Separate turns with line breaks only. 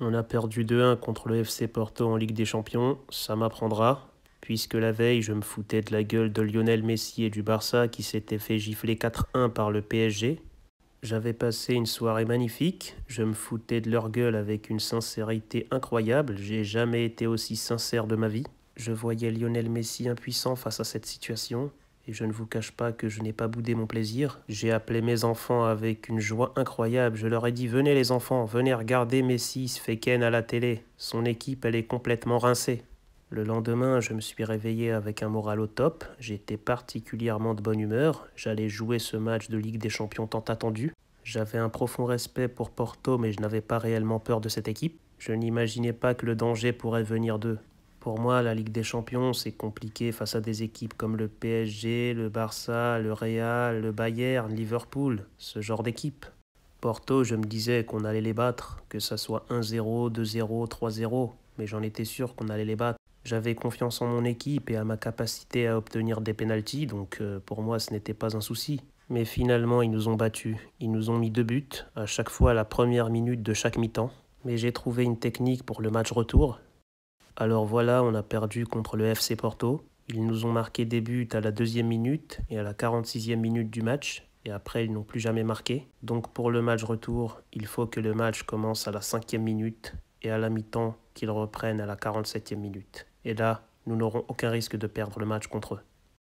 On a perdu 2-1 contre le FC Porto en Ligue des Champions, ça m'apprendra, puisque la veille je me foutais de la gueule de Lionel Messi et du Barça qui s'étaient fait gifler 4-1 par le PSG. J'avais passé une soirée magnifique, je me foutais de leur gueule avec une sincérité incroyable, j'ai jamais été aussi sincère de ma vie. Je voyais Lionel Messi impuissant face à cette situation, et je ne vous cache pas que je n'ai pas boudé mon plaisir. J'ai appelé mes enfants avec une joie incroyable. Je leur ai dit Venez les enfants, venez regarder Messi se à la télé. Son équipe, elle est complètement rincée. Le lendemain, je me suis réveillé avec un moral au top. J'étais particulièrement de bonne humeur. J'allais jouer ce match de Ligue des Champions tant attendu. J'avais un profond respect pour Porto, mais je n'avais pas réellement peur de cette équipe. Je n'imaginais pas que le danger pourrait venir d'eux. Pour moi, la Ligue des Champions, c'est compliqué face à des équipes comme le PSG, le Barça, le Real, le Bayern, Liverpool, ce genre d'équipe. Porto, je me disais qu'on allait les battre, que ça soit 1-0, 2-0, 3-0, mais j'en étais sûr qu'on allait les battre. J'avais confiance en mon équipe et à ma capacité à obtenir des pénalties, donc euh, pour moi ce n'était pas un souci. Mais finalement, ils nous ont battus. Ils nous ont mis deux buts, à chaque fois à la première minute de chaque mi-temps. Mais j'ai trouvé une technique pour le match retour, alors voilà, on a perdu contre le FC Porto. Ils nous ont marqué des buts à la deuxième minute et à la 46e minute du match. Et après, ils n'ont plus jamais marqué. Donc pour le match retour, il faut que le match commence à la cinquième minute et à la mi-temps qu'ils reprennent à la 47e minute. Et là, nous n'aurons aucun risque de perdre le match contre eux.